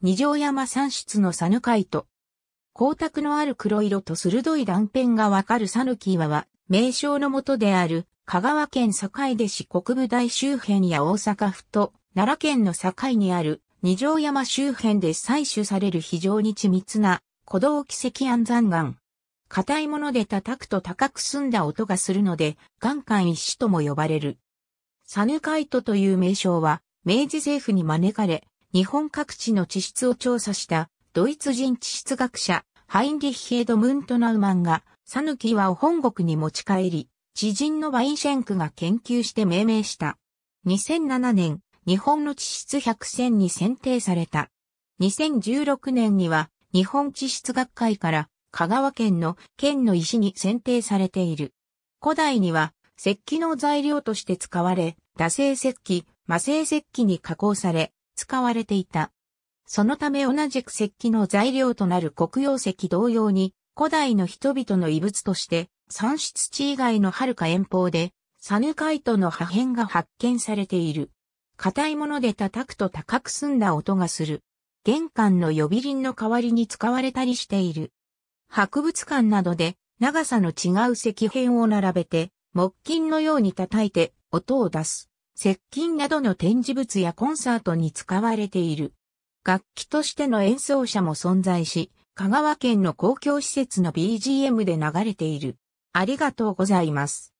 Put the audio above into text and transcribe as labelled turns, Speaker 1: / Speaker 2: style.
Speaker 1: 二条山山室のサヌカイト。光沢のある黒色と鋭い断片がわかるサヌキ岩は、名称のもとである、香川県境出市国部大周辺や大阪府と奈良県の境にある二条山周辺で採取される非常に緻密な鼓動奇跡安山岩。硬いもので叩くと高く澄んだ音がするので、岩間石とも呼ばれる。サヌカイトという名称は、明治政府に招かれ、日本各地の地質を調査したドイツ人地質学者ハインリッヒ・エドムント・ナウマンが、サヌキ岩を本国に持ち帰り、知人のワインシェンクが研究して命名した。2007年、日本の地質100選に選定された。2016年には、日本地質学会から香川県の県の石に選定されている。古代には石器の材料として使われ、打製石器、魔製石器に加工され、使われていた。そのため同じく石器の材料となる黒曜石同様に、古代の人々の遺物として、産出地以外の遥か遠方で、サヌカイトの破片が発見されている。硬いもので叩くと高く澄んだ音がする。玄関の呼び鈴の代わりに使われたりしている。博物館などで長さの違う石片を並べて、木琴のように叩いて音を出す。接近などの展示物やコンサートに使われている。楽器としての演奏者も存在し、香川県の公共施設の BGM で流れている。ありがとうございます。